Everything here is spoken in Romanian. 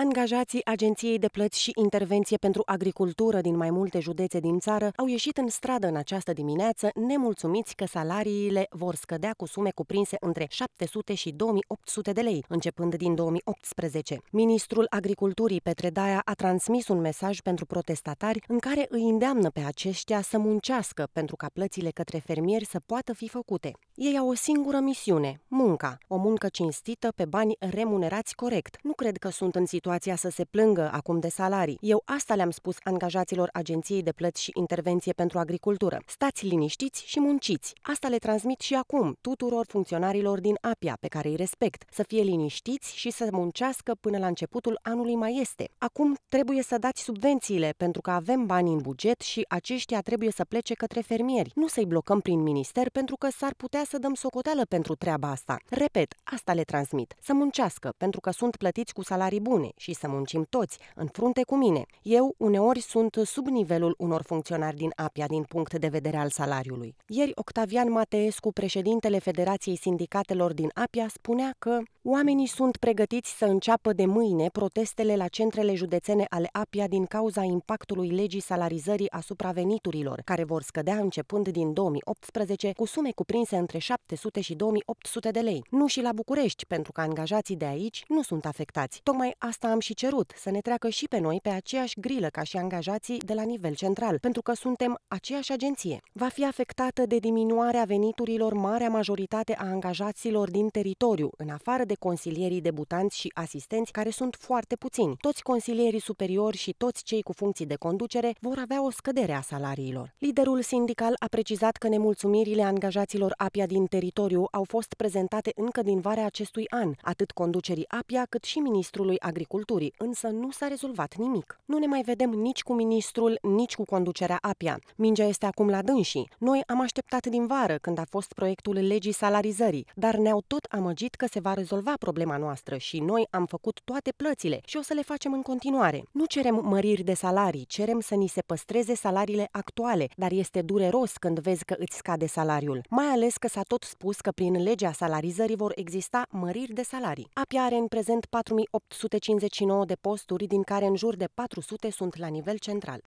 Angajații Agenției de Plăți și Intervenție pentru Agricultură din mai multe județe din țară au ieșit în stradă în această dimineață, nemulțumiți că salariile vor scădea cu sume cuprinse între 700 și 2800 de lei, începând din 2018. Ministrul Agriculturii Petre Daia a transmis un mesaj pentru protestatari în care îi îndeamnă pe aceștia să muncească pentru ca plățile către fermieri să poată fi făcute. Ei au o singură misiune, munca, o muncă cinstită pe bani remunerați corect. Nu cred că sunt în situație situația să se plângă acum de salarii. Eu asta le-am spus angajaților Agenției de Plăți și Intervenție pentru Agricultură. Stați liniștiți și munciți. Asta le transmit și acum tuturor funcționarilor din APIA pe care îi respect. Să fie liniștiți și să muncească până la începutul anului mai este. Acum trebuie să dați subvențiile pentru că avem bani în buget și aceștia trebuie să plece către fermieri. Nu să-i blocăm prin minister pentru că s-ar putea să dăm socoteală pentru treaba asta. Repet, asta le transmit. Să muncească pentru că sunt plătiți cu salarii bune și să muncim toți, în frunte cu mine. Eu uneori sunt sub nivelul unor funcționari din APIA din punct de vedere al salariului. Ieri Octavian Mateescu, președintele Federației Sindicatelor din APIA, spunea că oamenii sunt pregătiți să înceapă de mâine protestele la centrele județene ale APIA din cauza impactului legii salarizării asupra veniturilor, care vor scădea începând din 2018 cu sume cuprinse între 700 și 2800 de lei. Nu și la București, pentru că angajații de aici nu sunt afectați. Tocmai asta am și cerut, să ne treacă și pe noi pe aceeași grilă ca și angajații de la nivel central, pentru că suntem aceeași agenție. Va fi afectată de diminuarea veniturilor marea majoritate a angajaților din teritoriu, în afară de consilierii debutanți și asistenți, care sunt foarte puțini. Toți consilierii superiori și toți cei cu funcții de conducere vor avea o scădere a salariilor. Liderul sindical a precizat că nemulțumirile angajaților APIA din teritoriu au fost prezentate încă din vara acestui an, atât conducerii APIA cât și ministrului agriculturii Agriculturii, însă nu s-a rezolvat nimic. Nu ne mai vedem nici cu ministrul, nici cu conducerea APIA. Mingea este acum la dânsii. Noi am așteptat din vară când a fost proiectul legii salarizării, dar ne-au tot amăgit că se va rezolva problema noastră și noi am făcut toate plățile și o să le facem în continuare. Nu cerem măriri de salarii, cerem să ni se păstreze salariile actuale, dar este dureros când vezi că îți scade salariul. Mai ales că s-a tot spus că prin legea salarizării vor exista măriri de salarii. APIA are în prezent 4850 59 de posturi, din care în jur de 400 sunt la nivel central.